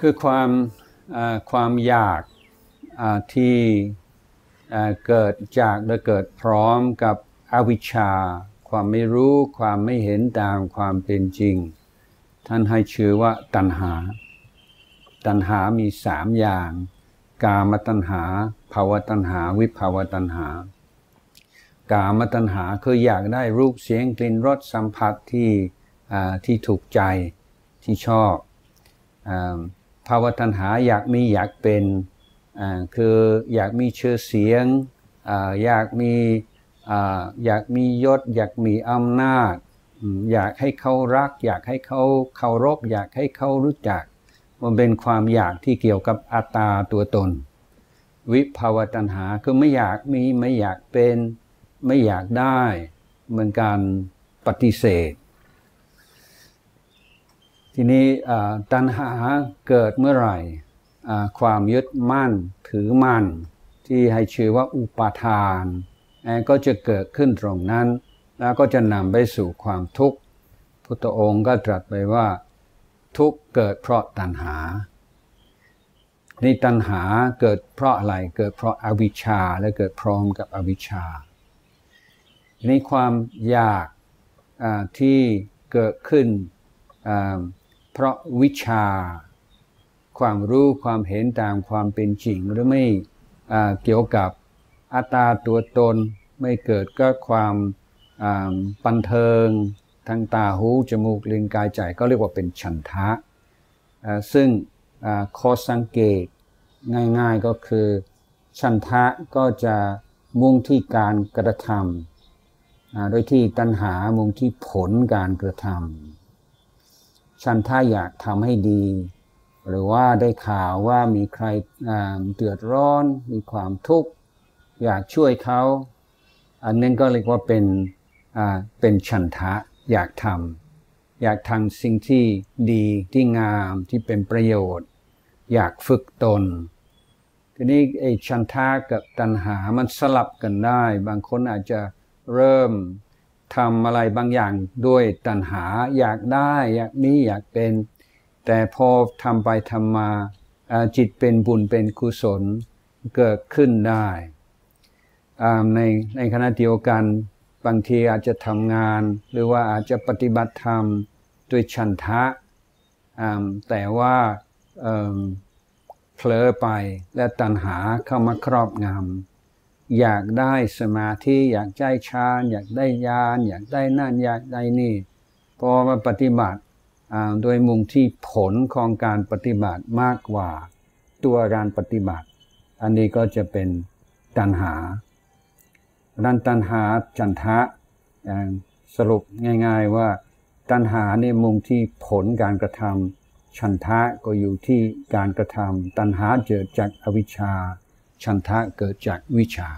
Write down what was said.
คือความความอยากที่เกิดจากและเกิดพร้อมกับอวิชชา ความไม่รู้ความไม่เห็นตามความเป็นจริง ท่านให้ชื่อว่าตัณหาตัณหามีสามอย่าง กามตัณหา ภาวตัณหาวิภาวตัณหา กามตัณหาคืออยากได้รูปเสียงกลิ่นรสสัมผัสที่ที่ถูกใจที่ชอบภาวะตัณหาอยากมีอยากเป็นคืออยากมีเชื่อเสียงอยากมีอยากมียศอยากมีอำนาจ อยากให้เขารักอยากให้เขาเคารพอยากให้เขารู้จัก มันเป็นความอยากที่เกี่ยวกับอัตตาตัวตน วิภาวะตัณหาคือ ไม่อยากมี ไม่อยากเป็นไม่อยากได้เหมือนการปฏิเสธทีนี้ตัณหาเกิดเมื่อไหร่ความยึดมั่นถือมั่น ที่ให้ชื่อว่าอุปาทานก็จะเกิดขึ้นตรงนั้น แล้วก็จะนำไปสู่ความทุกข์พุทธองค์ก็ตรัสไปว่าทุกข์เกิดเพราะตัณหานี่ตัณหาเกิดเพราะอะไรเกิดเพราะอาวิชชาและเกิดพร้อมกับอวิชชานี่ความอยากที่เกิดขึ้นเพราะวิชาความรู้ความเห็นตามความเป็นจริง หรือไม่เกี่ยวกับอัตราตัวตน ไม่เกิดก็ความปันเทิงทางตาหู จมูกลิ้นกายใจก็เรียกว่าเป็นฉันทะ ซึ่งข้อสังเกตง่ายๆก็คือฉันทะก็จะมุ่งที่การกระทำโดยที่ตัณหามุ่งที่ผลการกระทำฉันท่าอยากทำให้ดี หรือว่าได้ข่าวว่ามีใครเดือดร้อน มีความทุกข์อยากช่วยเขาอันนั้นก็เรียกว่าเป็นเป็นฉันทะอยากทำอยากทำสิ่งที่ดีที่งามที่เป็นประโยชน์ อยากฝึกตนทีนี้ไอ้ฉันทะกับตัณหามันสลับกันได้ บางคนอาจจะเริ่มทำอะไรบางอย่าง ด้วยตัณหาอยากได้ อยากนีอยากเป็นแต่พอทำไปทำมาจิตเป็นบุญเป็นกุศลเกิดขึ้นได้ ในในขณะเดียวกันบางทีอาจจะทำงานหรือว่าอาจจะปฏิบัติธรรม ด้วยชันทะ แต่ว่าเผลอไปและตัณหาเข้ามาครอบงำอยากได้สมาธิอยากได้ฌานอยากได้ญาณอยากได้นั่นอยากได้นี่พอมาปฏิบัติโดยมุมที่ผล ของการปฏิบัติมากกว่าตัวการปฏิบัติ อันนี้ก็จะเป็นตัณหาดันตัณหาจันทะสรุปง่าย ๆว่าตัณหาในมุมที่ผลการกระทำชันทะก็อยู่ที่การกระทำ ตัณหาเกิดจากอวิชชาฉันทะเกิดจากวิชา